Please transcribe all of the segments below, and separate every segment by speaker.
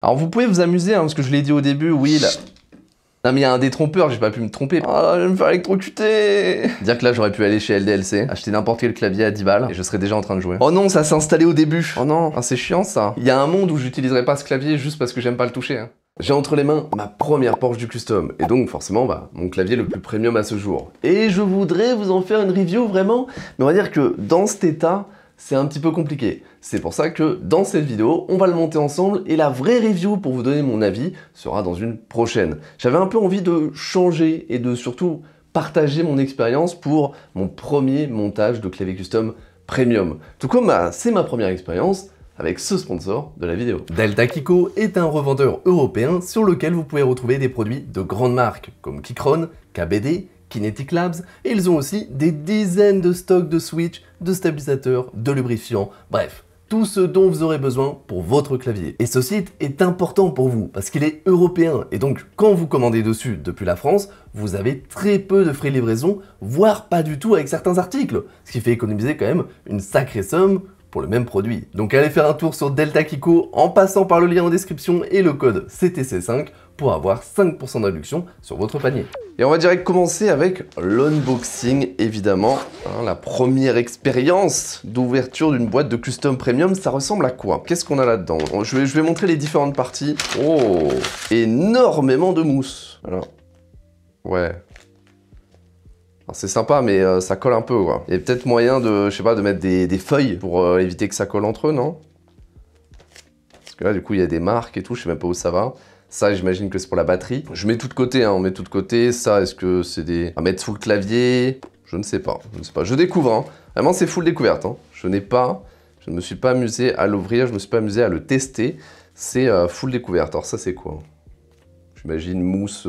Speaker 1: Alors vous pouvez vous amuser, hein, parce que je l'ai dit au début, oui, là... Non mais il y a un détrompeur, j'ai pas pu me tromper. Ah, je vais me faire électrocuter Dire que là j'aurais pu aller chez LDLC, acheter n'importe quel clavier à 10 balles, et je serais déjà en train de jouer. Oh non, ça s'est installé au début Oh non, ah, c'est chiant ça Il y a un monde où j'utiliserais pas ce clavier juste parce que j'aime pas le toucher. Hein. J'ai entre les mains ma première Porsche du custom, et donc forcément bah, mon clavier le plus premium à ce jour. Et je voudrais vous en faire une review vraiment, mais on va dire que dans cet état, c'est un petit peu compliqué. C'est pour ça que dans cette vidéo, on va le monter ensemble et la vraie review pour vous donner mon avis sera dans une prochaine. J'avais un peu envie de changer et de surtout partager mon expérience pour mon premier montage de clavier custom premium. Tout comme bah, c'est ma première expérience, avec ce sponsor de la vidéo. Delta Kiko est un revendeur européen sur lequel vous pouvez retrouver des produits de grandes marques comme Kikron, KBD, Kinetic Labs, et ils ont aussi des dizaines de stocks de switch, de stabilisateurs, de lubrifiants, bref, tout ce dont vous aurez besoin pour votre clavier. Et ce site est important pour vous parce qu'il est européen et donc quand vous commandez dessus depuis la France, vous avez très peu de frais de livraison, voire pas du tout avec certains articles, ce qui fait économiser quand même une sacrée somme pour le même produit. Donc allez faire un tour sur Delta Kiko en passant par le lien en description et le code CTC5 pour avoir 5% d'induction sur votre panier. Et on va direct commencer avec l'unboxing, évidemment. Hein, la première expérience d'ouverture d'une boîte de custom premium, ça ressemble à quoi Qu'est-ce qu'on a là-dedans je vais, je vais montrer les différentes parties. Oh Énormément de mousse Alors, ouais, c'est sympa, mais euh, ça colle un peu, quoi. Il y a peut-être moyen de, je sais pas, de mettre des, feuilles pour euh, éviter que ça colle entre eux, non Parce que là, du coup, il y a des marques et tout, je sais même pas où ça va. Ça, j'imagine que c'est pour la batterie. Je mets tout de côté, hein, on met tout de côté. Ça, est-ce que c'est des... à mettre sous le clavier Je ne sais pas, je ne sais pas. Je découvre, hein. Vraiment, c'est full découverte, hein. Je n'ai pas... Je ne me suis pas amusé à l'ouvrir, je ne me suis pas amusé à le tester. C'est euh, full découverte. Alors ça, c'est quoi J'imagine mousse,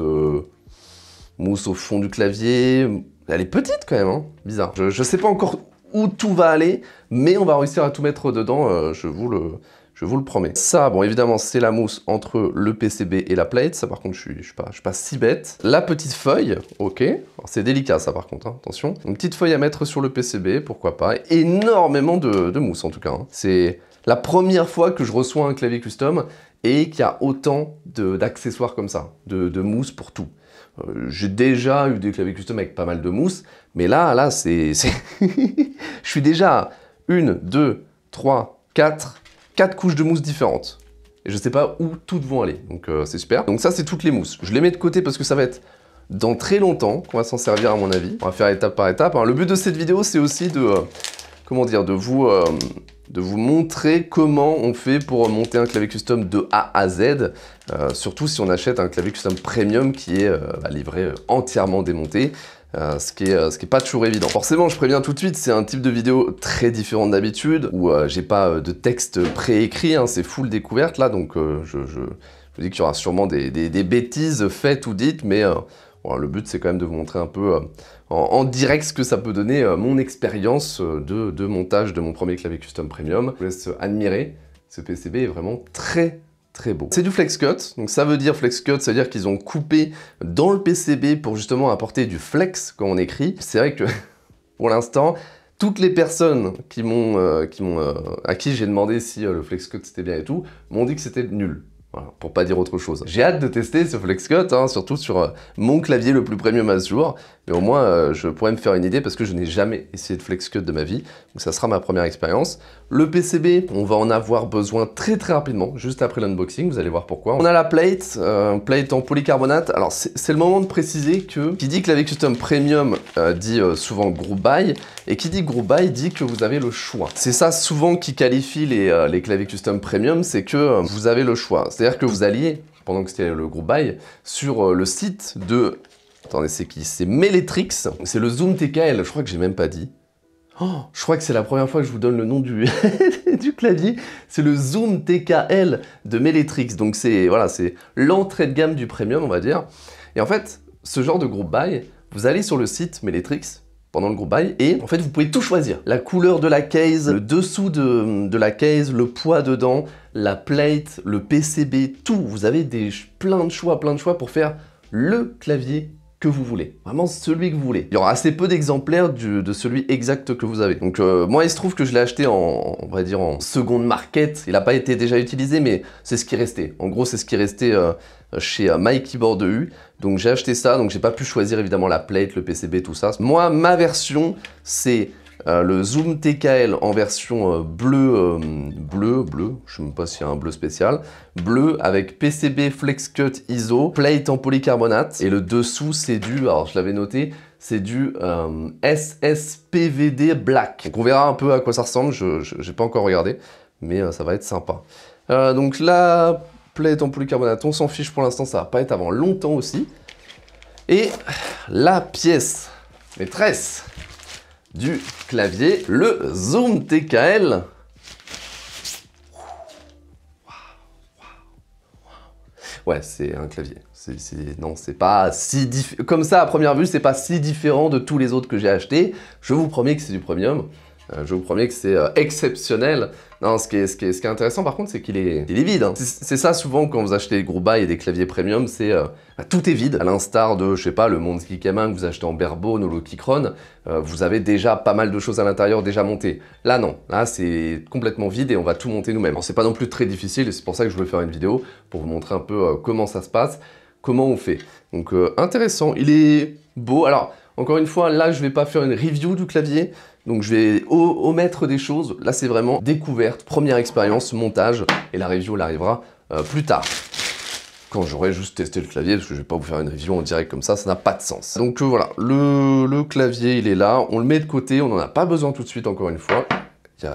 Speaker 1: mousse au fond du clavier, elle est petite quand même, hein. bizarre. Je, ne sais pas encore où tout va aller, mais on va réussir à tout mettre dedans, euh, je vous le... Je vous le promets. Ça, bon, évidemment, c'est la mousse entre le PCB et la plate. Ça, par contre, je suis, suis, pas, je pas si bête. La petite feuille, ok. C'est délicat, ça, par contre, hein, attention. Une petite feuille à mettre sur le PCB, pourquoi pas. Énormément de, mousse, en tout cas. Hein. C'est la première fois que je reçois un clavier custom et qu'il y a autant d'accessoires comme ça, de mousse pour tout. Euh, j'ai déjà eu des claviers custom avec pas mal de mousse, mais là, là, c'est... je suis déjà une, deux, trois, quatre, quatre couches de mousse différentes. Et je sais pas où toutes vont aller, donc euh, c'est super. Donc ça, c'est toutes les mousses. Je les mets de côté parce que ça va être dans très longtemps qu'on va s'en servir, à mon avis. On va faire étape par étape. Hein. Le but de cette vidéo, c'est aussi de... Euh, comment dire De vous de vous montrer comment on fait pour monter un clavier custom de A à Z, euh, surtout si on achète un clavier custom premium qui est euh, bah, livré euh, entièrement démonté. ce qui est pas toujours évident. Forcément, je préviens tout de suite, c'est un type de vidéo très différent d'habitude où j'ai pas de texte préécrit, hein, c'est full découverte là, donc je, vous dis qu'il y aura sûrement des, bêtises faites ou dites, mais le but c'est quand même de vous montrer un peu en, direct ce que ça peut donner euh, mon expérience euh, de, montage de mon premier clavier custom premium. Je vous laisse euh, admirer, ce PCB est vraiment très très beau. C'est du flex cut, donc ça veut dire flex cut, ça veut dire qu'ils ont coupé dans le PCB pour justement apporter du flex quand on écrit. C'est vrai que pour l'instant, toutes les personnes à qui j'ai demandé si le flex cut c'était bien et tout, m'ont dit que c'était nul pour pas dire autre chose. J'ai hâte de tester ce FlexCut, hein, surtout sur euh, mon clavier le plus premium à ce jour. Mais au moins, euh, je pourrais me faire une idée parce que je n'ai jamais essayé de FlexCut de ma vie. Donc ça sera ma première expérience. Le PCB, on va en avoir besoin très très rapidement, juste après l'unboxing, vous allez voir pourquoi. On a la plate, euh, plate en polycarbonate. Alors c'est le moment de préciser que qui dit clavier custom premium dit souvent group buy et qui dit group buy dit que vous avez le choix. C'est ça souvent qui qualifie les, les claviers custom premium, c'est que vous avez le choix. C'est-à-dire que vous alliez, pendant que c'était le groupe Bail, sur euh, le site de... Attendez, c'est qui C'est Meletrix. C'est le Zoom TKL, je crois que j'ai même pas dit. Oh, je crois que c'est la première fois que je vous donne le nom du, du clavier. C'est le Zoom TKL de Meletrix. Donc c'est voilà, c'est l'entrée de gamme du premium, on va dire. Et en fait, ce genre de groupe buy, vous allez sur le site Meletrix, pendant le gros bail et en fait vous pouvez tout choisir. La couleur de la case, le dessous de, la case, le poids dedans, la plate, le PCB, tout. Vous avez des, plein de choix, plein de choix pour faire le clavier que vous voulez. Vraiment celui que vous voulez. Il y aura assez peu d'exemplaires de celui exact que vous avez. Donc euh, moi il se trouve que je l'ai acheté en, on va dire en seconde market. Il n'a pas été déjà utilisé mais c'est ce qui restait. En gros c'est ce qui restait euh, chez euh, My Keyboard Donc j'ai acheté ça, donc j'ai pas pu choisir évidemment la plate, le PCB, tout ça. Moi, ma version, c'est euh, le Zoom TKL en version euh, bleue bleu, bleu, bleu, je sais même pas s'il y a un bleu spécial, bleu avec PCB FlexCut ISO, plate en polycarbonate, et le dessous c'est du, alors je l'avais noté, c'est du SSPVD Black. Donc on verra un peu à quoi ça ressemble, je n'ai pas encore regardé, mais ça va être sympa. donc là, est ton polycarbonate, on s'en fiche pour l'instant, ça va pas être avant longtemps aussi. Et la pièce maîtresse du clavier, le Zoom TKL. Ouais, c'est un clavier. c'est non, c'est pas si Comme ça, à première vue, c'est pas si différent de tous les autres que j'ai achetés. Je vous promets que c'est du premium. Euh, je vous promets que c'est euh, exceptionnel. Non, ce qui, est, intéressant par contre, c'est qu'il est, vide. Hein. C'est ça souvent quand vous achetez des gros bails et des claviers premium, c'est euh, bah, tout est vide. À l'instar de, je sais pas, le monde 1 que vous achetez en Berbo, ou le Kikron, vous avez déjà pas mal de choses à l'intérieur déjà montées. Là non, là c'est complètement vide et on va tout monter nous-mêmes. C'est pas non plus très difficile et c'est pour ça que je voulais faire une vidéo pour vous montrer un peu comment ça se passe, comment on fait. Donc intéressant, il est beau. Alors encore une fois, là, je ne vais pas faire une review du clavier, donc je vais omettre des choses. Là, c'est vraiment découverte, première expérience, montage, et la review, elle arrivera euh, plus tard quand j'aurai juste testé le clavier, parce que je ne vais pas vous faire une review en direct comme ça, ça n'a pas de sens. Donc euh, voilà, le clavier, il est là, on le met de côté, on n'en a pas besoin tout de suite, encore une fois.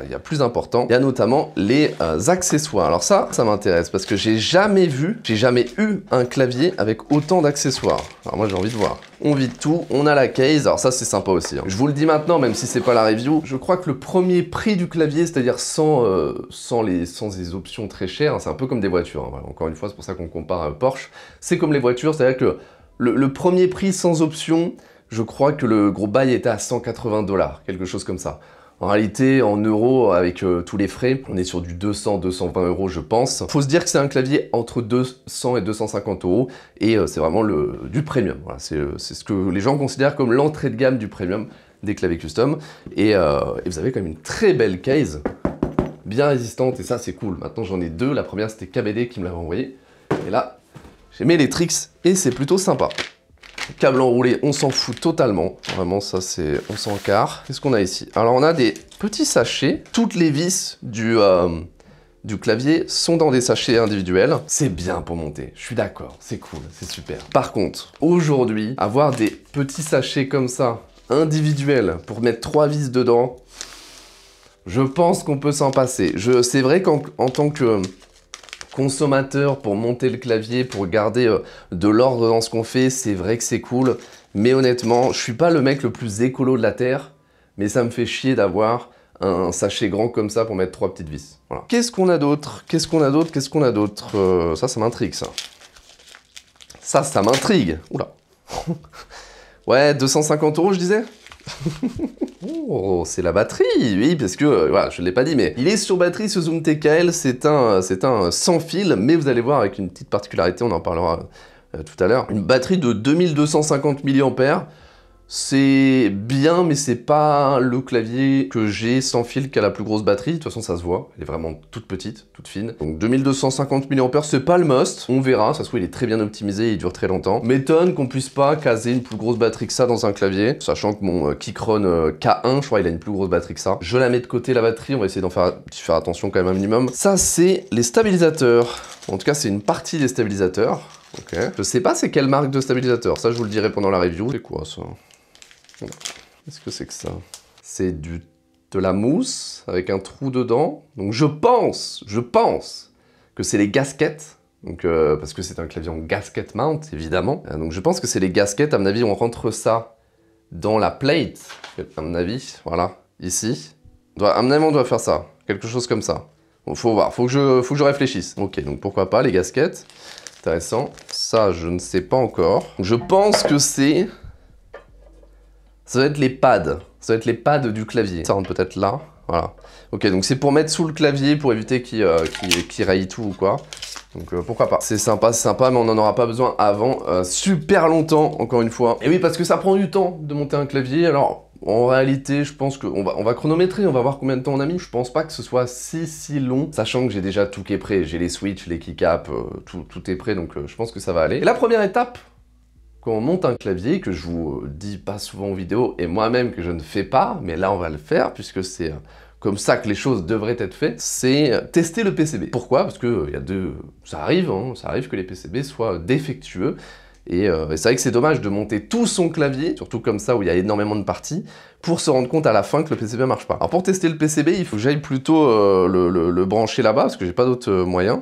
Speaker 1: Il y, a plus important. Il y a notamment les euh, accessoires. Alors ça, ça m'intéresse parce que j'ai jamais vu, j'ai jamais eu un clavier avec autant d'accessoires. Alors moi, j'ai envie de voir. On vide tout, on a la case. Alors ça, c'est sympa aussi. Hein. Je vous le dis maintenant, même si c'est pas la review, je crois que le premier prix du clavier, c'est-à-dire sans, euh, les, sans les options très chères, c'est un peu comme des voitures. Hein. Encore une fois, c'est pour ça qu'on compare à euh, Porsche. C'est comme les voitures, c'est-à-dire que le, le premier prix sans option, je crois que le gros bail était à 180 dollars, quelque chose comme ça. En réalité, en euros, avec euh, tous les frais, on est sur du 200-220 euros, je pense. Faut se dire que c'est un clavier entre 200 et 250 euros, et euh, c'est vraiment du premium. Euh, c'est ce que les gens considèrent comme l'entrée de gamme du premium des claviers custom. Et, vous avez quand même une très belle case, bien résistante, et ça c'est cool. Maintenant j'en ai deux, la première c'était KBD qui me l'avait envoyé, et là j'ai mis les tricks, et c'est plutôt sympa. Câble enroulé, on s'en fout totalement. Vraiment, ça, c'est... On s'en Qu'est-ce qu'on a ici Alors, on a des petits sachets. Toutes les vis du... Euh, du clavier sont dans des sachets individuels. C'est bien pour monter, je suis d'accord, c'est cool, c'est super. Par contre, aujourd'hui, avoir des petits sachets comme ça, individuels, pour mettre trois vis dedans, je pense qu'on peut s'en passer. C'est vrai qu'en tant que consommateur pour monter le clavier, pour garder euh, de l'ordre dans ce qu'on fait, c'est vrai que c'est cool. Mais honnêtement, je suis pas le mec le plus écolo de la Terre, mais ça me fait chier d'avoir un sachet grand comme ça pour mettre trois petites vis. Qu'est-ce qu'on a d'autre Qu'est-ce qu'on a d'autre Qu'est-ce qu'on a d'autre euh, Ça, ça m'intrigue, ça. Ça, ça m'intrigue. Oula. ouais, 250 euros, je disais oh, c'est la batterie, oui, parce que, euh, voilà, je ne l'ai pas dit, mais il est sur batterie ce Zoom TKL, c'est un, c'est un sans fil, mais vous allez voir avec une petite particularité, on en parlera euh, tout à l'heure, une batterie de 2250 mAh, c'est bien, mais c'est pas le clavier que j'ai sans fil qui a la plus grosse batterie. De toute façon, ça se voit. Elle est vraiment toute petite, toute fine. Donc 2250 mAh, c'est pas le must. On verra. Ça se trouve, il est très bien optimisé, il dure très longtemps. M'étonne qu'on puisse pas caser une plus grosse batterie que ça dans un clavier, sachant que mon euh, Keychron euh, K1, je crois, il a une plus grosse batterie que ça. Je la mets de côté, la batterie. On va essayer d'en faire, attention quand même un minimum. Ça, c'est les stabilisateurs. En tout cas, c'est une partie des stabilisateurs. Ok. Je sais pas c'est quelle marque de stabilisateur, ça je vous le dirai pendant la review. C'est quoi ça Qu'est-ce que c'est que ça C'est du de la mousse avec un trou dedans. Donc je pense, je pense que c'est les gasquettes Donc, euh, parce que c'est un clavier en gasket mount, évidemment. Euh, donc je pense que c'est les gasquettes À mon avis, on rentre ça dans la plate. À mon avis, voilà, ici. doit, à mon avis, on doit faire ça. Quelque chose comme ça. faut voir, faut que, je, faut que je réfléchisse. Ok, donc pourquoi pas les gaskets. Intéressant. Ça, je ne sais pas encore. Je pense que c'est ça va être les pads. Ça va être les pads du clavier. Ça rentre peut-être là. Voilà. Ok, donc c'est pour mettre sous le clavier pour éviter qu'il euh, qui tout ou quoi. Donc euh, pourquoi pas. C'est sympa, c'est sympa, mais on n'en aura pas besoin avant euh, super longtemps, encore une fois. Et oui, parce que ça prend du temps de monter un clavier, alors... En réalité, je pense qu'on va, on va chronométrer, on va voir combien de temps on a mis. Je pense pas que ce soit si si long, sachant que j'ai déjà tout qui est prêt. J'ai les switches, les keycaps, tout, tout, est prêt, donc je pense que ça va aller. la première étape, quand on monte un clavier, que je vous euh, dis pas souvent en vidéo, et moi-même que je ne fais pas, mais là on va le faire puisque c'est euh, comme ça que les choses devraient être faites, c'est euh, tester le PCB. Pourquoi Parce que il y a deux, ça arrive, hein, ça arrive que les PCB soient défectueux. Et, c'est vrai que c'est dommage de monter tout son clavier, surtout comme ça où il y a énormément de parties, pour se rendre compte à la fin que le PCB marche pas. Alors pour tester le PCB, il faut que j'aille plutôt le, brancher là-bas, parce que j'ai pas d'autres moyens.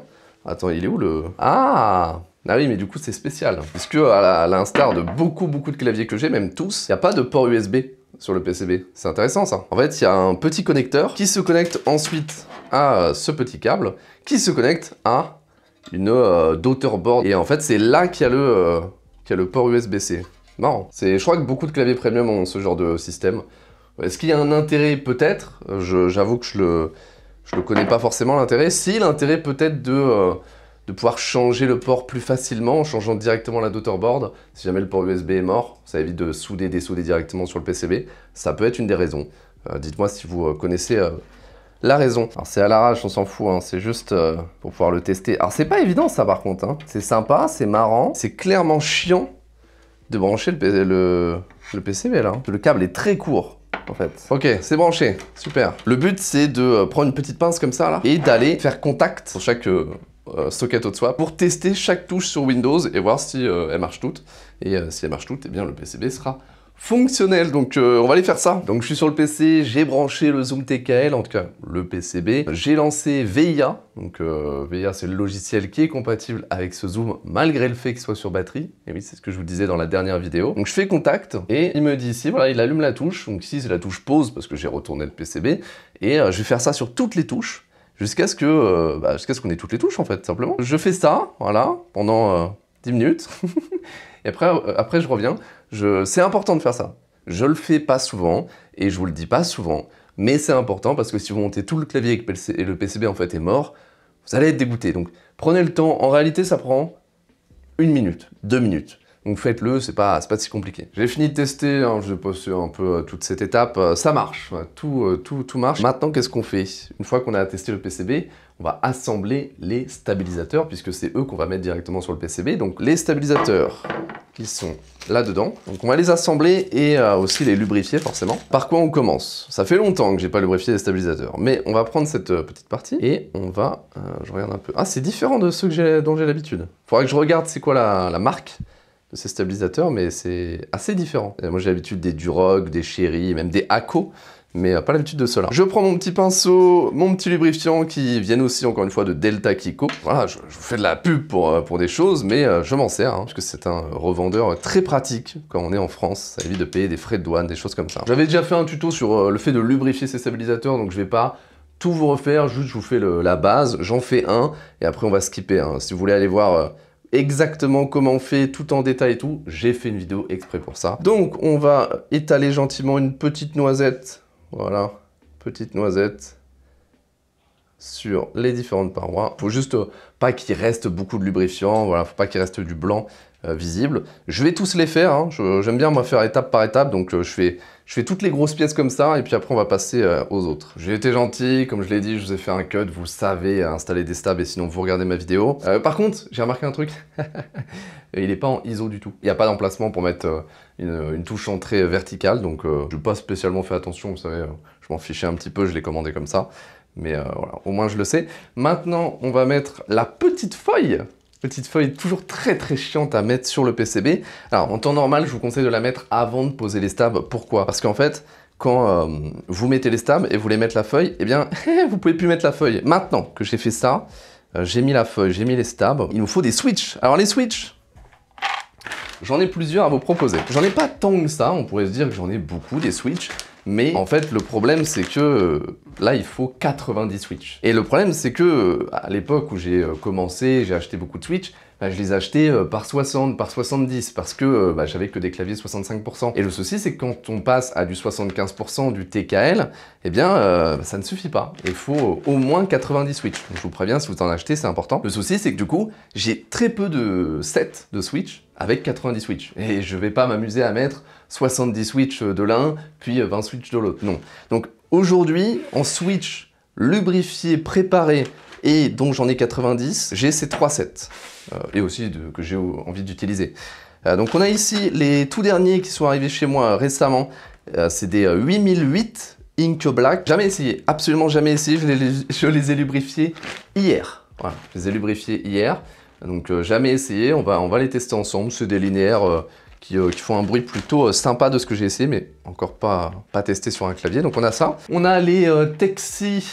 Speaker 1: Attends, il est où le... Ah ah oui, mais du coup, c'est spécial. parce que à l'instar de beaucoup, beaucoup de claviers que j'ai, même tous, il n'y a pas de port USB sur le PCB. C'est intéressant, ça. En fait, il y a un petit connecteur qui se connecte ensuite à euh, ce petit câble, qui se connecte à une euh, daughterboard. Et en fait, c'est là qu'il y, a le euh, port USB-C. Marrant. Je crois que beaucoup de claviers premium ont ce genre de système. Est-ce qu'il y a un intérêt Peut-être. J'avoue que je le, je le connais pas forcément, l'intérêt. Si, l'intérêt peut-être de de pouvoir changer le port plus facilement en changeant directement la daughterboard. Si jamais le port USB est mort, ça évite de souder, dessouder directement sur le PCB. Ça peut être une des raisons. Euh, dites-moi si vous euh, connaissez euh, la raison. Alors c'est à l'arrache, on s'en fout, hein. c'est juste pour pouvoir le tester. Alors c'est pas évident ça par contre, hein. c'est sympa, c'est marrant, c'est clairement chiant de brancher le, le PCB là. Hein. Le câble est très court. En fait. Ok, c'est branché, super. Le but c'est de prendre une petite pince comme ça là et d'aller faire contact sur chaque euh, socket au soi pour tester chaque touche sur Windows et voir si euh, elle marche marchent toutes. Et euh, si elle marche toutes, et eh bien le PCB sera fonctionnel. Donc euh, on va aller faire ça. Donc je suis sur le PC, j'ai branché le Zoom TKL, en tout cas le PCB. J'ai lancé VIA. Donc VIA c'est le logiciel qui est compatible avec ce Zoom malgré le fait qu'il soit sur batterie. Et oui, c'est ce que je vous disais dans la dernière vidéo. Donc je fais contact et il me dit ici, voilà, il allume la touche. Donc ici c'est la touche pause parce que j'ai retourné le PCB. Et je vais faire ça sur toutes les touches jusqu'à ce que, euh, bah, ce qu'on ait toutes les touches en fait, simplement. Je fais ça, voilà, pendant 10 euh, minutes, et après, euh, après je reviens. C'est important de faire ça. Je le fais pas souvent, et je vous le dis pas souvent, mais c'est important parce que si vous montez tout le clavier et le PCB en fait est mort, vous allez être dégoûté. Donc prenez le temps, en réalité ça prend une minute, deux minutes. Donc faites-le, c'est pas, pas si compliqué. J'ai fini de tester, hein, je passe un peu euh, toute cette étape, euh, ça marche, tout, euh, tout, tout marche. Maintenant, qu'est-ce qu'on fait Une fois qu'on a testé le PCB, on va assembler les stabilisateurs, puisque c'est eux qu'on va mettre directement sur le PCB. Donc les stabilisateurs qui sont là-dedans. Donc on va les assembler et aussi les lubrifier forcément. Par quoi on commence Ça fait longtemps que j'ai pas lubrifié les stabilisateurs, mais on va prendre cette petite partie et on va... je regarde un peu. Ah, c'est différent de ceux que dont j'ai l'habitude. Faudrait que je regarde c'est quoi la, la marque ces stabilisateurs, mais c'est assez différent. Euh, moi j'ai l'habitude des Duroc, des Sherry, même des Akko, mais euh, pas l'habitude de cela. Je prends mon petit pinceau, mon petit lubrifiant qui viennent aussi encore une fois de Delta Kiko. Voilà, je, vous fais de la pub pour, euh, pour des choses, mais je m'en sers, hein, puisque c'est un revendeur très pratique quand on est en France. Ça évite de payer des frais de douane, des choses comme ça. J'avais déjà fait un tuto sur le fait de lubrifier ces stabilisateurs, donc je vais pas tout vous refaire, juste je vous fais la base, j'en fais un, et après on va skipper. Hein. Si vous voulez aller voir exactement comment on fait, tout en détail et tout. J'ai fait une vidéo exprès pour ça. Donc, on va étaler gentiment une petite noisette. Voilà, petite noisette sur les différentes parois. Faut juste pas qu'il reste beaucoup de lubrifiant, voilà, faut pas qu'il reste du blanc. Euh, visibles. Je vais tous les faire, hein. j'aime bien moi faire étape par étape, donc euh, je fais, je fais toutes les grosses pièces comme ça, et puis après on va passer euh, aux autres. J'ai été gentil, comme je l'ai dit, je vous ai fait un cut, vous savez, installer des stabs, et sinon vous regardez ma vidéo. par contre, j'ai remarqué un truc, il n'est pas en ISO du tout. Il n'y a pas d'emplacement pour mettre une, touche entrée verticale, donc je n'ai pas spécialement fait attention, vous savez, je m'en fichais un petit peu, je l'ai commandé comme ça. Mais au moins je le sais. Maintenant, on va mettre la petite feuille petite feuille toujours très très chiante à mettre sur le PCB. Alors en temps normal, je vous conseille de la mettre avant de poser les stabs. Pourquoi Parce qu'en fait, quand euh, vous mettez les stabs et vous voulez mettre la feuille, eh bien, vous pouvez plus mettre la feuille. Maintenant que j'ai fait ça, euh, j'ai mis la feuille, j'ai mis les stabs, il nous faut des switches. Alors les switches, j'en ai plusieurs à vous proposer. J'en ai pas tant que ça, on pourrait se dire que j'en ai beaucoup des switches. Mais en fait, le problème, c'est que euh, là, il faut 90 Switch. Et le problème, c'est que euh, à l'époque où j'ai euh, commencé, j'ai acheté beaucoup de Switch, bah, je les ai achetés euh, par 60, par 70, parce que euh, bah, j'avais que des claviers 65%. Et le souci, c'est que quand on passe à du 75% du TKL, eh bien, euh, ça ne suffit pas. Il faut au moins 90 Switch. je vous préviens, si vous en achetez, c'est important. Le souci, c'est que du coup, j'ai très peu de sets de Switch avec 90 Switch. Et je vais pas m'amuser à mettre 70 Switch de l'un, puis 20 Switch de l'autre. Non. Donc, aujourd'hui, en Switch lubrifié, préparé et donc j'en ai 90, j'ai ces 3 sets, euh, et aussi que j'ai envie d'utiliser. Euh, donc on a ici les tout derniers qui sont arrivés chez moi euh, récemment, c'est des 8008 Ink Black. Jamais essayé, absolument jamais essayé, je les, les ai lubrifiés hier. Voilà, je les ai lubrifiés hier, donc jamais essayé, on va, on va les tester ensemble, c'est des linéaires... Qui, qui, font un bruit plutôt sympa de ce que j'ai essayé, mais encore pas, pas testé sur un clavier. Donc on a ça. On a les euh, Texi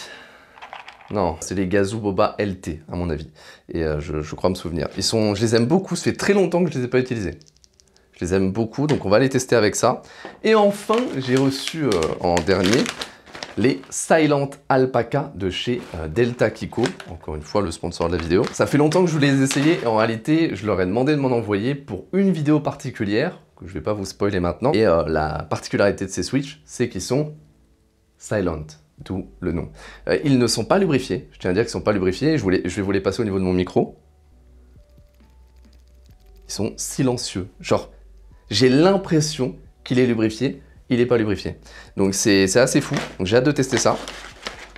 Speaker 1: non, c'est les Gazoo Boba LT, à mon avis. Et euh, je, crois me souvenir. Ils sont, je les aime beaucoup, ça fait très longtemps que je ne les ai pas utilisés. Je les aime beaucoup, donc on va les tester avec ça. Et enfin, j'ai reçu euh, en dernier les Silent Alpaca de chez euh, Delta Kiko, encore une fois le sponsor de la vidéo. Ça fait longtemps que je voulais les essayer et en réalité, je leur ai demandé de m'en envoyer pour une vidéo particulière, que je ne vais pas vous spoiler maintenant. Et la particularité de ces Switch, c'est qu'ils sont silent d'où le nom. Euh, ils ne sont pas lubrifiés, je tiens à dire qu'ils ne sont pas lubrifiés, je, voulais, je vais vous les passer au niveau de mon micro. Ils sont silencieux, genre j'ai l'impression qu'il est lubrifié, il n'est pas lubrifié. Donc c'est assez fou, j'ai hâte de tester ça.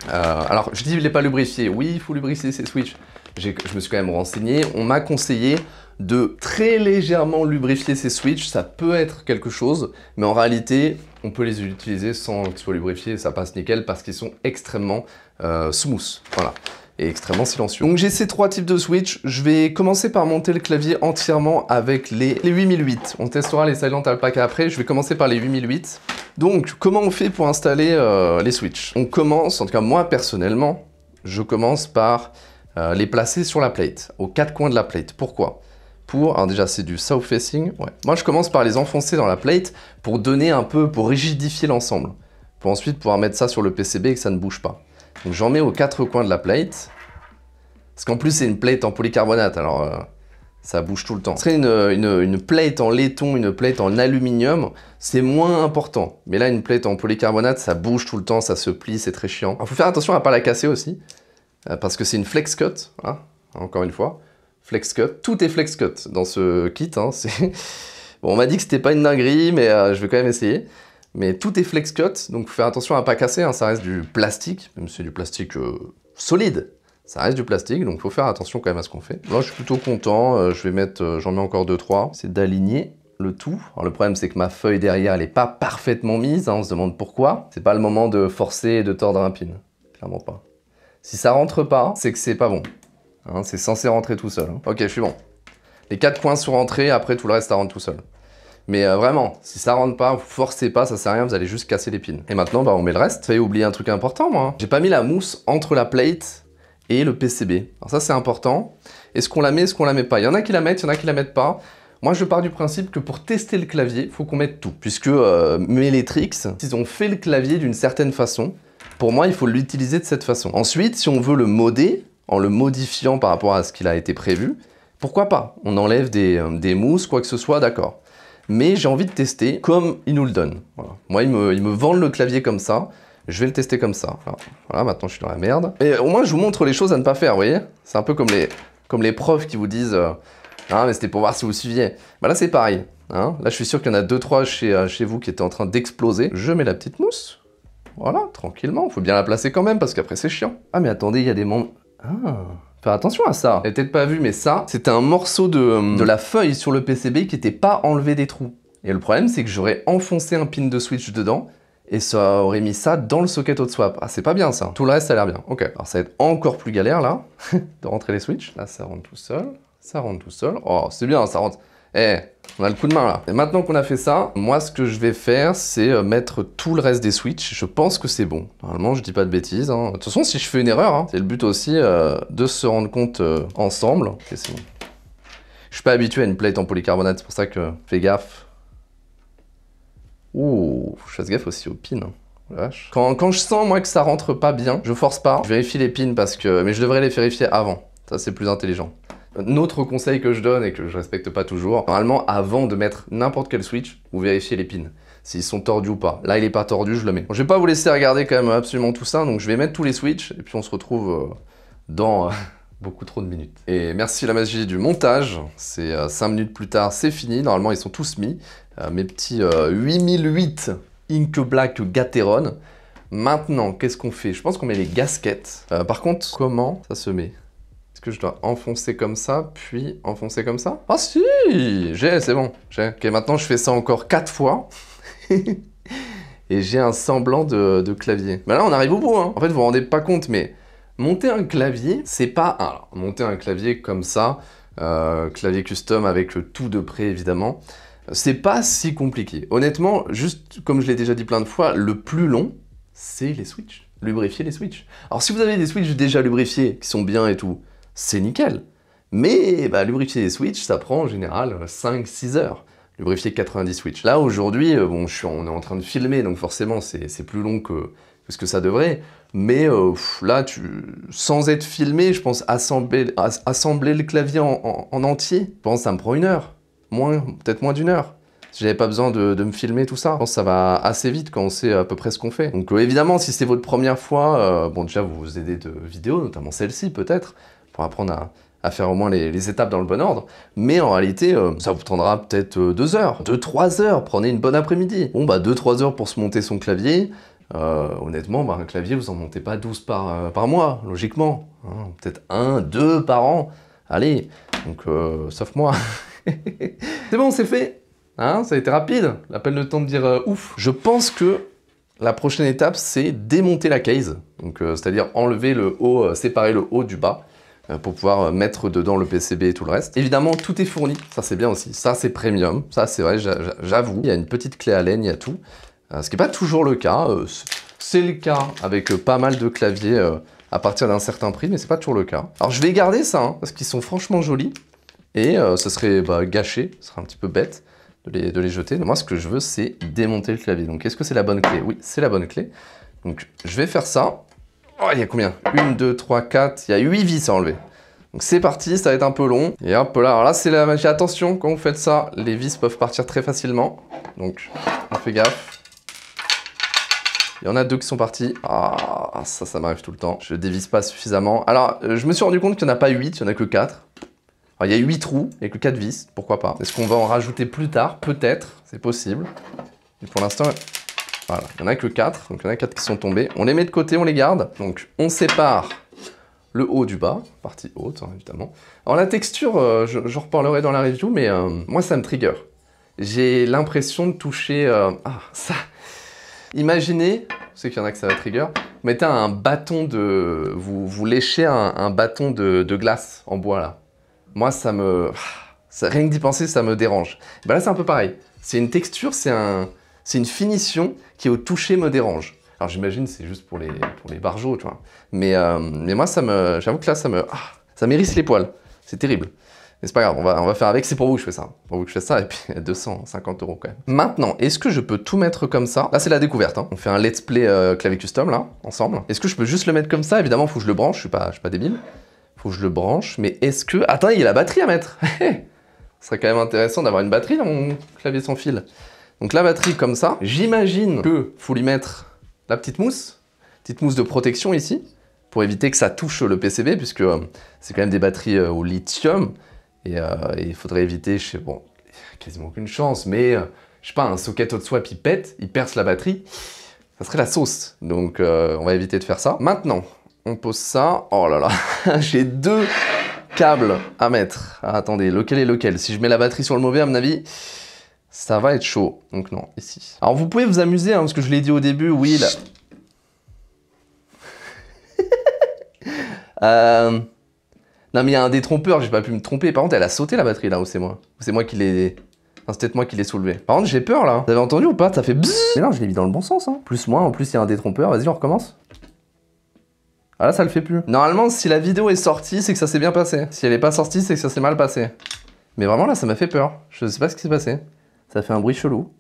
Speaker 1: Euh, alors je dis il n'est pas lubrifié, oui il faut lubrifier ces switches, je me suis quand même renseigné, on m'a conseillé de très légèrement lubrifier ces switches, ça peut être quelque chose, mais en réalité, on peut les utiliser sans qu'ils soient lubrifiés, ça passe nickel parce qu'ils sont extrêmement euh, smooth, voilà, et extrêmement silencieux. Donc j'ai ces trois types de switches, je vais commencer par monter le clavier entièrement avec les, les 8008. On testera les Silent Alpaca après, je vais commencer par les 8008. Donc, comment on fait pour installer euh, les switches On commence, en tout cas moi personnellement, je commence par euh, les placer sur la plate, aux quatre coins de la plate. Pourquoi alors déjà, c'est du south facing. Moi, je commence par les enfoncer dans la plate pour donner un peu, pour rigidifier l'ensemble. Pour ensuite pouvoir mettre ça sur le PCB et que ça ne bouge pas. Donc j'en mets aux quatre coins de la plate. Parce qu'en plus, c'est une plate en polycarbonate, alors euh, ça bouge tout le temps. Ce serait une, une, plate en laiton, une plate en aluminium, c'est moins important. Mais là, une plate en polycarbonate, ça bouge tout le temps, ça se plie, c'est très chiant. Il faut faire attention à pas la casser aussi, euh, parce que c'est une flex cut, hein, encore une fois flex cut. Tout est flex cut dans ce kit. Hein, bon, on m'a dit que c'était pas une dinguerie, mais euh, je vais quand même essayer. Mais tout est flex cut, donc faut faire attention à pas casser. Hein, ça reste du plastique, même si c'est du plastique euh, solide. Ça reste du plastique, donc faut faire attention quand même à ce qu'on fait. Moi, je suis plutôt content. Euh, je vais mettre, j'en mets encore deux-trois. C'est d'aligner le tout. le problème c'est que ma feuille derrière elle n'est pas parfaitement mise, hein, on se demande pourquoi. C'est pas le moment de forcer et de tordre un pin, clairement pas. Si ça rentre pas, c'est que c'est pas bon. Hein, c'est censé rentrer tout seul. Hein. Ok, je suis bon. Les quatre coins sont rentrés, après tout le reste, ça rentre tout seul. Mais euh, vraiment, si ça rentre pas, vous forcez pas, ça sert à rien, vous allez juste casser l'épine. Et maintenant, bah, on met le reste. J'ai oublié un truc important, moi. Hein. J'ai pas mis la mousse entre la plate et le PCB. Alors ça, c'est important. Est-ce qu'on la met, est-ce qu'on la met pas Il y en a qui la mettent, il y en a qui la mettent pas. Moi, je pars du principe que pour tester le clavier, faut qu'on mette tout. Puisque euh, mes ont fait le clavier d'une certaine façon. Pour moi, il faut l'utiliser de cette façon. Ensuite, si on veut le modder, en le modifiant par rapport à ce qu'il a été prévu, pourquoi pas On enlève des, euh, mousses, quoi que ce soit, d'accord. Mais j'ai envie de tester comme ils nous le donnent. Moi, ils me, vendent le clavier comme ça, je vais le tester comme ça. voilà, maintenant je suis dans la merde. Et au moins, je vous montre les choses à ne pas faire, vous voyez C'est un peu comme les, comme profs qui vous disent Ah, mais c'était pour voir si vous suiviez. Bah là, c'est pareil. Hein. là, je suis sûr qu'il y en a deux trois euh, chez, vous qui étaient en train d'exploser. Je mets la petite mousse. Voilà, tranquillement. Il Faut bien la placer quand même parce qu'après, c'est chiant. Ah, mais attendez, il y a des membres. Ah. Fais attention à ça. Vous peut-être pas vu, mais ça, c'était un morceau de, euh, de la feuille sur le PCB qui n'était pas enlevé des trous. Et le problème, c'est que j'aurais enfoncé un pin de switch dedans et ça aurait mis ça dans le socket de swap. Ah, c'est pas bien ça. Tout le reste, ça a l'air bien. Ok. Alors ça va être encore plus galère là, de rentrer les switches. Là, ça rentre tout seul. Ça rentre tout seul. Oh, c'est bien, ça rentre. Eh, on a le coup de main là. Et maintenant qu'on a fait ça, moi ce que je vais faire, c'est euh, mettre tout le reste des switches. Je pense que c'est bon. Normalement, je dis pas de bêtises. Hein. De toute façon, si je fais une erreur, hein, c'est le but aussi euh, de se rendre compte euh, ensemble. Ok, c'est Je suis pas habitué à une plate en polycarbonate, c'est pour ça que fais gaffe. Ouh, je fasse gaffe aussi aux pins. Hein. Oh quand, quand, je sens moi que ça rentre pas bien, je force pas, je vérifie les pins parce que... Mais je devrais les vérifier avant, ça c'est plus intelligent. Un autre conseil que je donne et que je respecte pas toujours, normalement avant de mettre n'importe quel switch, vous vérifiez les pins s'ils sont tordus ou pas. Là, il est pas tordu, je le mets. Je vais pas vous laisser regarder quand même absolument tout ça, donc je vais mettre tous les switches, et puis on se retrouve euh, dans euh, beaucoup trop de minutes. Et merci la magie du montage, c'est 5 euh, minutes plus tard, c'est fini, normalement ils sont tous mis. mes petits 8008 Ink Black Gateron. Maintenant, qu'est-ce qu'on fait Je pense qu'on met les gaskets. par contre, comment ça se met est-ce que je dois enfoncer comme ça, puis enfoncer comme ça Ah si J'ai, c'est bon, Ok, maintenant je fais ça encore 4 fois. et j'ai un semblant de, clavier. Mais là, on arrive au bout, hein. En fait, vous vous rendez pas compte, mais monter un clavier, c'est pas... Alors, monter un clavier comme ça, euh, clavier custom avec le tout de près, évidemment, c'est pas si compliqué. Honnêtement, juste comme je l'ai déjà dit plein de fois, le plus long, c'est les switches. Lubrifier les switches. Alors, si vous avez des switches déjà lubrifiés, qui sont bien et tout, c'est nickel. Mais bah, lubrifier les switches, ça prend en général 5-6 heures. Lubrifier 90 switches. Là, aujourd'hui, euh, bon, je suis, on est en train de filmer, donc forcément, c'est plus long que, ce que ça devrait. Mais euh, là, tu, sans être filmé, je pense assembler, assembler le clavier en, entier, je pense ça me prend une heure. Moins, Peut-être moins d'une heure. Si j'avais pas besoin de, de, me filmer tout ça, je pense que ça va assez vite quand on sait à peu près ce qu'on fait. Donc euh, évidemment, si c'est votre première fois, bon déjà vous vous aidez de vidéos, notamment celle-ci peut-être, pour apprendre à, faire au moins les, étapes dans le bon ordre. Mais en réalité, euh, ça vous prendra peut-être euh, deux heures, deux, trois heures, prenez une bonne après-midi. Bon bah deux, trois heures pour se monter son clavier, euh, honnêtement, bah, un clavier, vous en montez pas 12 par, par mois, logiquement. Hein. peut-être un, deux par an. Allez, donc sauf moi. c'est bon, c'est fait. Hein, ça a été rapide. la peine de temps de dire ouf. Je pense que la prochaine étape, c'est démonter la case. Donc, c'est-à-dire enlever le haut, séparer le haut du bas euh, pour pouvoir euh, mettre dedans le PCB et tout le reste. Évidemment, tout est fourni, ça c'est bien aussi. Ça c'est premium, ça c'est vrai, j'avoue. Il y a une petite clé à laine, il y a tout. Euh, ce qui n'est pas toujours le cas. C'est le cas avec pas mal de claviers à partir d'un certain prix, mais ce n'est pas toujours le cas. Alors je vais garder ça, hein, parce qu'ils sont franchement jolis. Et ce serait bah, gâché, ce serait un petit peu bête de les, jeter. Donc, moi, ce que je veux, c'est démonter le clavier. Donc, est-ce que c'est la bonne clé Oui, c'est la bonne clé. Donc, je vais faire ça. Oh, il y a combien 1, 2, 3, 4, il y a 8 vis à enlever. Donc c'est parti, ça va être un peu long. Et hop là, alors là c'est la magie. Attention, quand vous faites ça, les vis peuvent partir très facilement. Donc on fait gaffe. Il y en a deux qui sont partis. Ah, ça, ça m'arrive tout le temps. Je dévisse pas suffisamment. Alors, euh, je me suis rendu compte qu'il n'y en a pas 8, il n'y en a que 4. il y a 8 trous, il n'y a que 4 vis, pourquoi pas. Est-ce qu'on va en rajouter plus tard Peut-être, c'est possible. Mais pour l'instant, voilà, il n'y en a que 4, donc il y en a 4 qui sont tombés. On les met de côté, on les garde. Donc on sépare le haut du bas, partie haute hein, évidemment. Alors la texture, euh, je, reparlerai dans la review, mais euh, moi ça me trigger. J'ai l'impression de toucher... Euh, ah, ça Imaginez, je sais qu'il y en a que ça va trigger, vous mettez un bâton de... Vous, vous léchez un, bâton de, glace en bois là. Moi ça me... Ah, rien que d'y penser, ça me dérange. Ben là c'est un peu pareil. C'est une texture, c'est un... C'est une finition qui au toucher me dérange. Alors j'imagine c'est juste pour les, pour les barjots, tu vois. Mais, euh, mais moi, ça me, j'avoue que là, ça me, ah, ça m'érisse les poils. C'est terrible. Mais c'est pas grave, on va, on va faire avec. C'est pour vous que je fais ça. Pour vous que je fais ça, et puis 250 euros quand même. Maintenant, est-ce que je peux tout mettre comme ça Là, c'est la découverte. Hein. On fait un let's play euh, clavier custom, là, ensemble. Est-ce que je peux juste le mettre comme ça Évidemment, faut que je le branche. Je suis pas, je suis pas débile. Faut que je le branche. Mais est-ce que... Attends, il y a la batterie à mettre Ce serait quand même intéressant d'avoir une batterie dans mon clavier sans fil. Donc la batterie comme ça, j'imagine que faut lui mettre la petite mousse, petite mousse de protection ici, pour éviter que ça touche le PCB, puisque euh, c'est quand même des batteries euh, au lithium, et euh, il faudrait éviter, je sais, bon, quasiment aucune chance, mais je sais pas, un socket hot swap il pète, il perce la batterie, ça serait la sauce. Donc on va éviter de faire ça. Maintenant, on pose ça. Oh là là, j'ai deux câbles à mettre. Ah, attendez, lequel est lequel Si je mets la batterie sur le mauvais, à mon avis, ça va être chaud. Donc non, ici. Alors vous pouvez vous amuser, hein, parce que je l'ai dit au début, oui, là... euh... Non mais il y a un détrompeur, j'ai pas pu me tromper. Par contre, elle a sauté la batterie là, ou c'est moi c'est moi qui l'ai... Enfin, c'est peut-être moi qui l'ai soulevé. Par contre, j'ai peur là. Vous avez entendu ou pas Ça fait bzz. Mais non, je l'ai mis dans le bon sens. Hein. Plus moins, en plus, il y a un détrompeur. Vas-y, on recommence. Ah là, ça le fait plus. Normalement, si la vidéo est sortie, c'est que ça s'est bien passé. Si elle est pas sortie, c'est que ça s'est mal passé. Mais vraiment là, ça m'a fait peur. Je sais pas ce qui s'est passé. Ça fait un bruit chelou.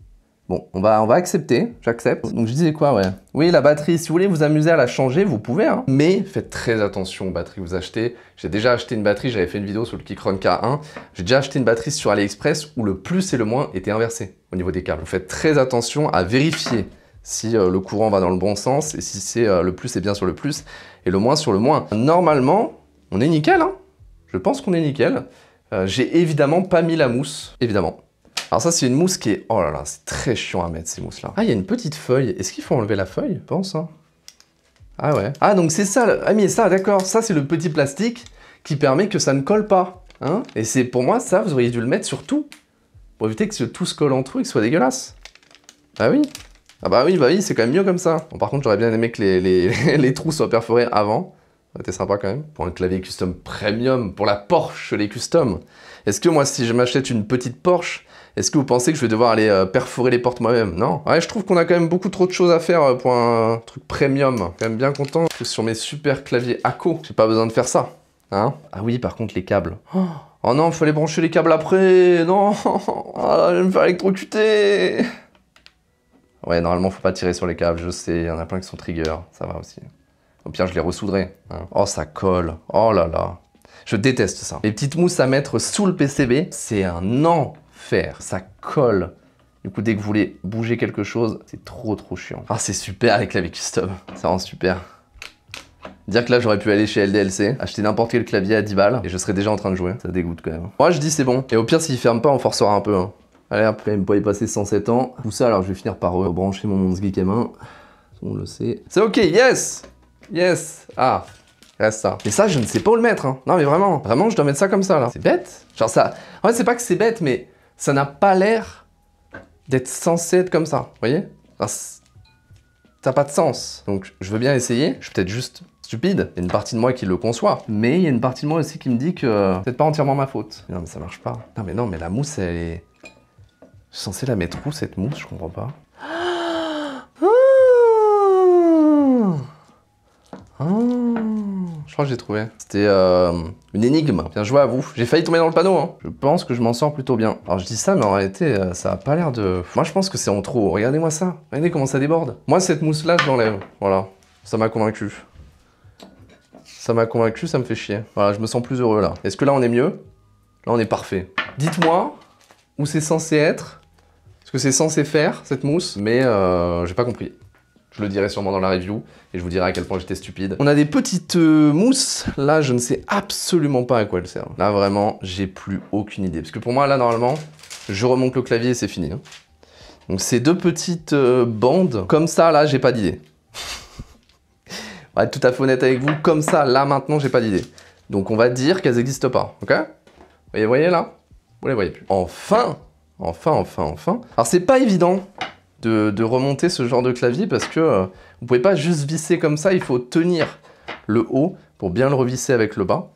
Speaker 1: Bon, on va, on va accepter, j'accepte. Donc je disais quoi, ouais. Oui, la batterie, si vous voulez vous amuser à la changer, vous pouvez, hein. Mais faites très attention aux batteries que vous achetez. J'ai déjà acheté une batterie, j'avais fait une vidéo sur le Kikron K1. J'ai déjà acheté une batterie sur AliExpress où le plus et le moins étaient inversés au niveau des câbles. Vous faites très attention à vérifier si euh, le courant va dans le bon sens et si c'est euh, le plus et bien sur le plus et le moins sur le moins. Normalement, on est nickel, hein. Je pense qu'on est nickel. Euh, j'ai évidemment pas mis la mousse, évidemment. Alors ça, c'est une mousse qui est... Oh là là, c'est très chiant à mettre ces mousses-là. Ah, il y a une petite feuille. Est-ce qu'il faut enlever la feuille Je pense, hein. Ah ouais. Ah, donc c'est ça. Le... Ah, mais ça, d'accord. Ça, c'est le petit plastique qui permet que ça ne colle pas. Hein Et c'est pour moi, ça, vous auriez dû le mettre sur tout. Pour éviter que tout se colle entre eux et que ce soit dégueulasse. Bah oui. Ah bah oui, bah oui, c'est quand même mieux comme ça. Bon, par contre, j'aurais bien aimé que les, les, les trous soient perforés avant. été sympa quand même. Pour un clavier custom premium, pour la Porsche, les custom. Est-ce que moi, si je m'achète une petite Porsche, est-ce que vous pensez que je vais devoir aller euh, perforer les portes moi-même Non. Ouais, je trouve qu'on a quand même beaucoup trop de choses à faire euh, pour un truc premium. Quand même bien content que sur mes super claviers ACO, j'ai pas besoin de faire ça. Hein ah oui, par contre, les câbles. Oh, non, il fallait brancher les câbles après. Non, Ah, je vais me faire électrocuter. Ouais, normalement, faut pas tirer sur les câbles, je sais. Il y en a plein qui sont trigger. Ça va aussi. Au pire, je les ressoudrai. Hein. Oh, ça colle. Oh là là. Je déteste ça. Les petites mousses à mettre sous le PCB, c'est un ça colle. Du coup, dès que vous voulez bouger quelque chose, c'est trop trop chiant. Ah, c'est super les claviers custom, ça rend super. Dire que là j'aurais pu aller chez LDLC, acheter n'importe quel clavier à 10 balles et je serais déjà en train de jouer. Ça dégoûte quand même. Moi je dis c'est bon. Et au pire s'il ferme pas on forcera un peu. Hein. Allez après même pas y passer 107 ans. Tout ça alors je vais finir par rebrancher euh, mon Mons Geek M1. On le sait. C'est ok, yes Yes Ah, reste ça. Mais ça je ne sais pas où le mettre. Hein. Non mais vraiment, vraiment je dois mettre ça comme ça là. C'est bête Genre ça, en fait c'est pas que c'est bête mais ça n'a pas l'air d'être censé être comme ça, vous voyez Ça n'a pas de sens. Donc je veux bien essayer, je suis peut-être juste stupide, il y a une partie de moi qui le conçoit, mais il y a une partie de moi aussi qui me dit que c'est pas entièrement ma faute. Non mais ça marche pas. Non mais non, mais la mousse elle est... Je censé la mettre où cette mousse, je comprends pas. Oh, je crois que j'ai trouvé. C'était euh, une énigme. Bien joué à vous. J'ai failli tomber dans le panneau. Hein. Je pense que je m'en sors plutôt bien. Alors je dis ça, mais en réalité, euh, ça a pas l'air de... Moi, je pense que c'est en trop. Regardez-moi ça. Regardez comment ça déborde. Moi, cette mousse-là, je l'enlève. Voilà. Ça m'a convaincu. Ça m'a convaincu, ça me fait chier. Voilà, je me sens plus heureux là. Est-ce que là, on est mieux Là, on est parfait. Dites-moi où c'est censé être, ce que c'est censé faire, cette mousse. Mais euh, j'ai pas compris. Je le dirai sûrement dans la review et je vous dirai à quel point j'étais stupide. On a des petites euh, mousses. Là, je ne sais absolument pas à quoi elles servent. Là, vraiment, j'ai plus aucune idée. Parce que pour moi, là, normalement, je remonte le clavier et c'est fini. Hein. Donc ces deux petites euh, bandes, comme ça, là, j'ai pas d'idée. tout à fait honnête avec vous, comme ça, là, maintenant, j'ai pas d'idée. Donc on va dire qu'elles n'existent pas, ok Vous voyez là Vous les voyez plus. Enfin Enfin, enfin, enfin. Alors c'est pas évident de, remonter ce genre de clavier parce que euh, vous pouvez pas juste visser comme ça, il faut tenir le haut pour bien le revisser avec le bas.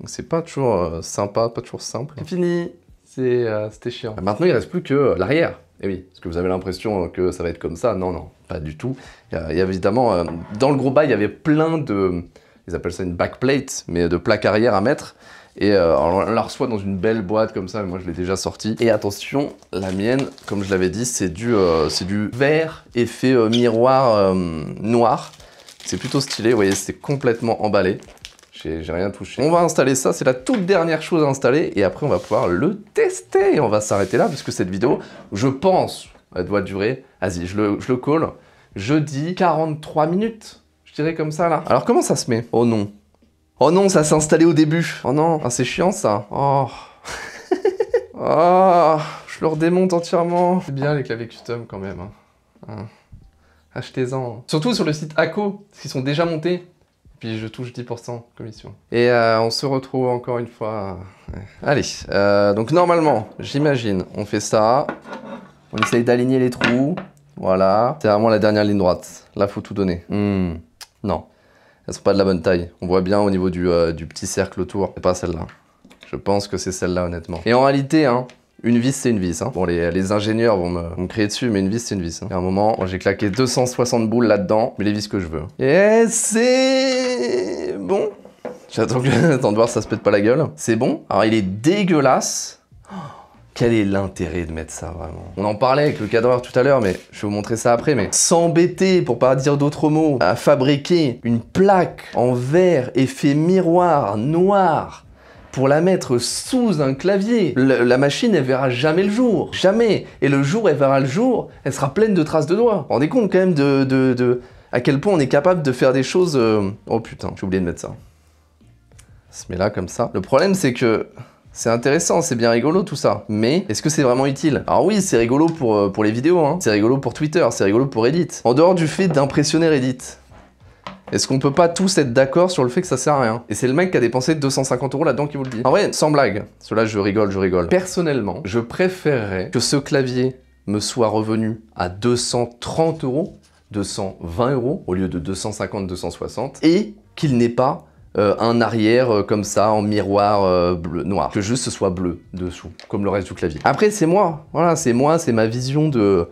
Speaker 1: Donc c'est pas toujours euh, sympa, pas toujours simple. C'est fini, euh, c'était chiant. Ah, maintenant il reste plus que l'arrière. Et eh oui, parce que vous avez l'impression que ça va être comme ça. Non, non, pas du tout. Il y, a, évidemment, dans le gros bas, il y avait plein de, ils appellent ça une backplate, mais de plaques arrière à mettre. Et euh, on la reçoit dans une belle boîte comme ça, moi je l'ai déjà sortie. Et attention, la mienne, comme je l'avais dit, c'est du, euh, vert du verre effet euh, miroir noir. C'est plutôt stylé, vous voyez, c'est complètement emballé. J'ai rien touché. On va installer ça, c'est la toute dernière chose à installer et après on va pouvoir le tester. Et on va s'arrêter là puisque cette vidéo, je pense, elle doit durer, vas je le, je jeudi 43 minutes. Je dirais comme ça là. Alors comment ça se met Oh non, Oh non, ça s'est installé au début. Oh non, ah, c'est chiant ça. Oh. oh. Je leur démonte entièrement. C'est bien les claviers custom quand même. Hein. Hein. Achetez-en. Surtout sur le site ACO, parce qu'ils sont déjà montés. Puis je touche 10% commission. Et euh, on se retrouve encore une fois. Euh, allez, euh, donc normalement, j'imagine, on fait ça. On essaye d'aligner les trous. Voilà. C'est vraiment la dernière ligne droite. Là, faut tout donner. Hmm. Non. Elles sont pas de la bonne taille. On voit bien au niveau du, euh, du petit cercle autour. C'est pas celle-là. Je pense que c'est celle-là, honnêtement. Et en réalité, hein, une vis, c'est une vis. Hein. Bon, les, les ingénieurs vont me, vont dessus, mais une vis, c'est une vis. Hein. y à un moment, j'ai claqué 260 boules là-dedans, mais les vis que je veux. Et c'est bon. J'attends que... de voir si ça se pète pas la gueule. C'est bon. Alors, il est dégueulasse. Quel est l'intérêt de mettre ça vraiment On en parlait avec le cadreur tout à l'heure, mais je vais vous montrer ça après. Mais s'embêter, pour pas dire d'autres mots, à fabriquer une plaque en verre effet miroir noir pour la mettre sous un clavier. la machine, elle verra jamais le jour. Jamais. Et le jour, elle verra le jour, elle sera pleine de traces de doigts. Vous vous rendez compte quand même de, à quel point on est capable de faire des choses... Euh, oh putain, j'ai oublié de mettre ça. On se met là comme ça. Le problème, c'est que c'est intéressant, c'est bien rigolo tout ça. Mais est-ce que c'est vraiment utile Alors oui, c'est rigolo pour, euh, pour les vidéos, hein. c'est rigolo pour Twitter, c'est rigolo pour Reddit. En dehors du fait d'impressionner Reddit, est-ce qu'on peut pas tous être d'accord sur le fait que ça sert à rien Et c'est le mec qui a dépensé 250 euros là-dedans qui vous le dit. En vrai, sans blague, cela je rigole, je rigole. Personnellement, je préférerais que ce clavier me soit revenu à 230 euros, 220 euros au lieu de 250, 260, et qu'il n'ait pas euh, un arrière euh, comme ça en miroir euh, bleu, noir. Que juste ce soit bleu dessous, comme le reste du clavier. Après c'est moi, voilà, c'est moi, c'est ma vision de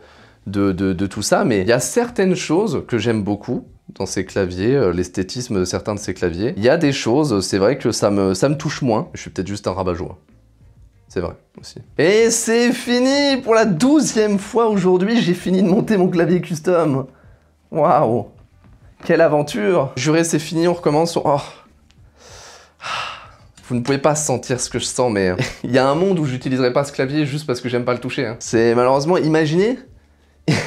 Speaker 1: de, tout ça, mais il y a certaines choses que j'aime beaucoup dans ces claviers, l'esthétisme de certains de ces claviers. Il y a des choses, c'est vrai que ça me, ça me touche moins, je suis peut-être juste un rabat-joie. C'est vrai aussi. Et c'est fini Pour la douzième fois aujourd'hui, j'ai fini de monter mon clavier custom. Waouh Quelle aventure Juré, c'est fini, on recommence. Oh. Vous ne pouvez pas sentir ce que je sens, mais euh, il y a un monde où j'utiliserai pas ce clavier juste parce que j'aime pas le toucher. Hein. C'est malheureusement, imaginez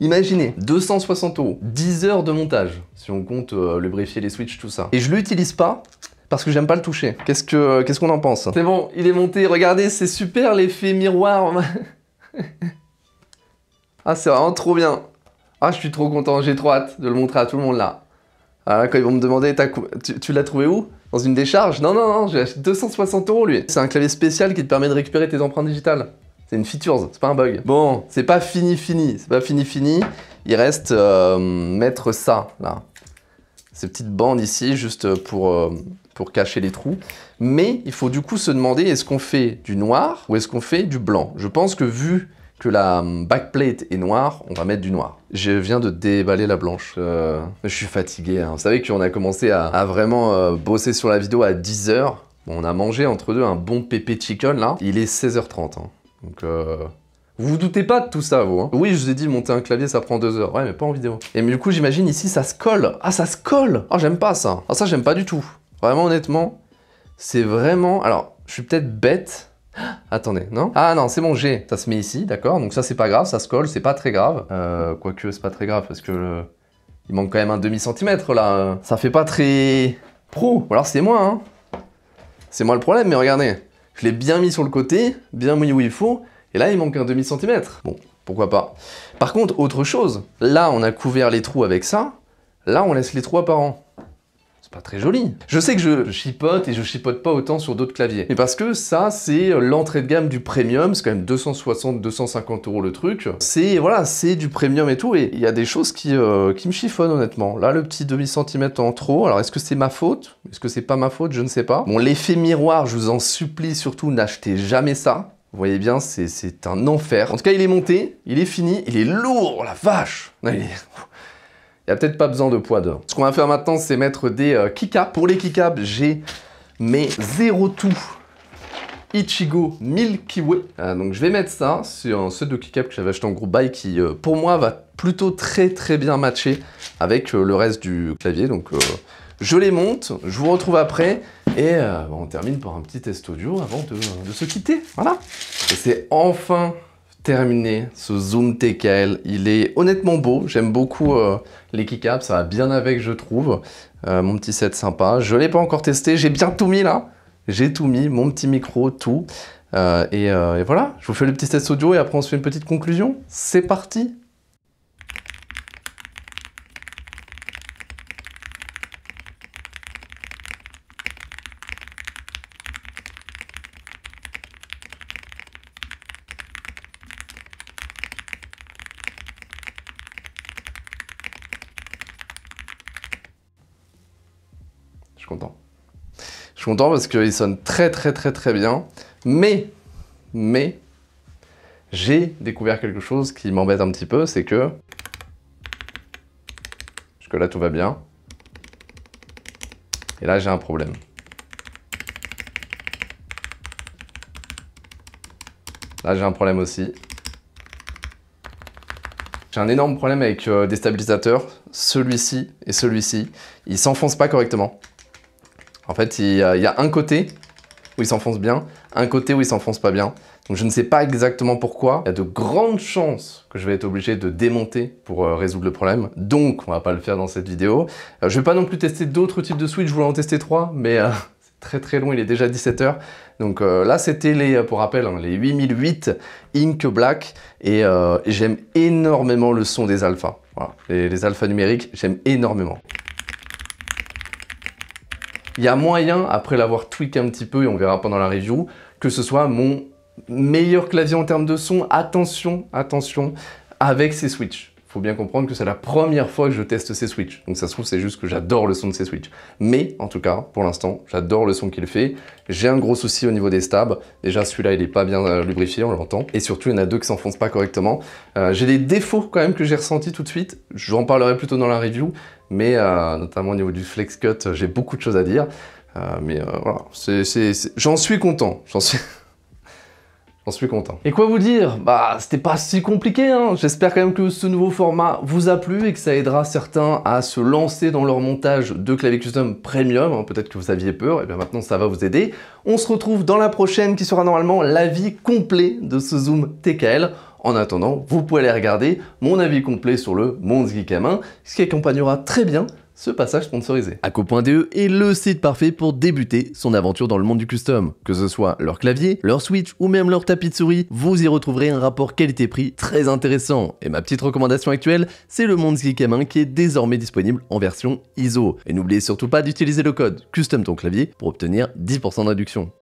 Speaker 1: Imaginez, 260 euros, 10 heures de montage, si on compte euh, le brifier, les switches, tout ça. Et je l'utilise pas parce que j'aime pas le toucher. Qu'est-ce que, euh, qu'est-ce qu'on en pense C'est bon, il est monté, regardez, c'est super l'effet miroir. ah, c'est vraiment trop bien. Ah, je suis trop content, j'ai trop hâte de le montrer à tout le monde là. Ah, quand ils vont me demander, tu l'as trouvé où dans une décharge. Non, non, non, j'ai acheté 260 euros lui. C'est un clavier spécial qui te permet de récupérer tes empreintes digitales. C'est une feature, c'est pas un bug. Bon, c'est pas fini, fini. C'est pas fini, fini. Il reste euh, mettre ça, là. Ces petites bandes ici, juste pour, euh, pour cacher les trous. Mais il faut du coup se demander, est-ce qu'on fait du noir ou est-ce qu'on fait du blanc Je pense que vu que la backplate est noire, on va mettre du noir. Je viens de déballer la blanche. Euh, je suis fatigué. Hein. Vous savez qu'on a commencé à, vraiment euh, bosser sur la vidéo à 10h. on a mangé entre deux un bon pépé chicken là. Il est 16h30. Hein. Donc euh, Vous vous doutez pas de tout ça, vous. Hein. oui, je vous ai dit, monter un clavier, ça prend deux heures. Ouais, mais pas en vidéo. Et mais du coup, j'imagine ici, ça se colle. Ah, ça se colle Ah, j'aime pas ça. Ah, ça, j'aime pas du tout. Vraiment, honnêtement, c'est vraiment... Alors, je suis peut-être bête, Attendez, non Ah non, c'est mon G. Ça se met ici, d'accord Donc ça, c'est pas grave, ça se colle, c'est pas très grave. Euh, quoique, c'est pas très grave parce que il manque quand même un demi-centimètre là. Ça fait pas très pro. Ou alors c'est moi, hein. C'est moi le problème, mais regardez. Je l'ai bien mis sur le côté, bien mouillé où il faut. Et là, il manque un demi-centimètre. Bon, pourquoi pas. Par contre, autre chose. Là, on a couvert les trous avec ça. Là, on laisse les trous apparents pas très joli. Je sais que je chipote et je chipote pas autant sur d'autres claviers. Mais parce que ça, c'est euh, l'entrée de gamme du premium, c'est quand même 260-250 euros le truc. C'est, voilà, c'est du premium et tout, et il y a des choses qui, euh, qui me chiffonnent honnêtement. Là, le petit demi centimètre en trop, alors est-ce que c'est ma faute Est-ce que c'est pas ma faute Je ne sais pas. Bon, l'effet miroir, je vous en supplie surtout, n'achetez jamais ça. Vous voyez bien, c'est un enfer. En tout cas, il est monté, il est fini, il est lourd, la vache il a peut-être pas besoin de poids d'or. Ce qu'on va faire maintenant, c'est mettre des euh, Pour les kick-up, j'ai mes 02 Ichigo 1000 Kiwi. Euh, donc je vais mettre ça, sur un set de kick que j'avais acheté en groupe buy qui euh, pour moi va plutôt très très bien matcher avec euh, le reste du clavier. Donc je les monte, je vous retrouve après et on termine par un petit test audio avant de, de se quitter. Voilà. Et c'est enfin terminé ce Zoom TKL. Il est honnêtement beau, j'aime beaucoup euh, les keycaps, ça va bien avec je trouve. Euh, mon petit set sympa, je ne l'ai pas encore testé, j'ai bien tout mis là. J'ai tout mis, mon petit micro, tout. Euh, et voilà, je vous fais le petit test audio et après on se fait une petite conclusion. C'est parti parce qu'il sonne très très très très bien. Mais, mais, j'ai découvert quelque chose qui m'embête un petit peu, c'est que... Jusque là tout va bien. Et là j'ai un problème. Là j'ai un problème aussi. J'ai un énorme problème avec euh, des stabilisateurs, celui-ci et celui-ci. Ils s'enfoncent pas correctement. En fait, il y a un côté où il s'enfonce bien, un côté où il s'enfonce pas bien. Donc je ne sais pas exactement pourquoi. Il y a de grandes chances que je vais être obligé de démonter pour euh, résoudre le problème. Donc on va pas le faire dans cette vidéo. Je euh, je vais pas non plus tester d'autres types de switch, je voulais en tester trois, mais euh, c'est très très long, il est déjà 17h. Donc là c'était les, pour rappel, hein, les 8008 Ink Black et, j'aime énormément le son des alphas. Voilà. les alphas numériques, j'aime énormément il y a moyen, après l'avoir tweaké un petit peu, et on verra pendant la review, que ce soit mon meilleur clavier en termes de son. Attention, attention, avec ces switches faut bien comprendre que c'est la première fois que je teste ces switches. Donc ça se trouve, c'est juste que j'adore le son de ces switches. Mais en tout cas, pour l'instant, j'adore le son qu'il fait. J'ai un gros souci au niveau des stabs. Déjà, celui-là, il est pas bien lubrifié, on l'entend. Et surtout, il y en a deux qui s'enfoncent pas correctement. Euh, j'ai des défauts quand même que j'ai ressentis tout de suite. J'en parlerai plutôt dans la review. Mais euh, notamment au niveau du flex cut, j'ai beaucoup de choses à dire. Euh, mais voilà, j'en suis content. J'en suis... J'en suis content. Et quoi vous dire Bah, c'était pas si compliqué, hein J'espère quand même que ce nouveau format vous a plu et que ça aidera certains à se lancer dans leur montage de clavier custom premium. Hein. Peut-être que vous aviez peur, et bien maintenant ça va vous aider. On se retrouve dans la prochaine qui sera normalement l'avis complet de ce Zoom TKL. En attendant, vous pouvez aller regarder mon avis complet sur le Monde Geek ce qui accompagnera très bien ce passage sponsorisé. Aco.de est le site parfait pour débuter son aventure dans le monde du custom. Que ce soit leur clavier, leur switch ou même leur tapis de souris, vous y retrouverez un rapport qualité-prix très intéressant. Et ma petite recommandation actuelle, c'est le Monde Geek qui est désormais disponible en version ISO. Et n'oubliez surtout pas d'utiliser le code CUSTOMTONCLAVIER pour obtenir 10% de réduction.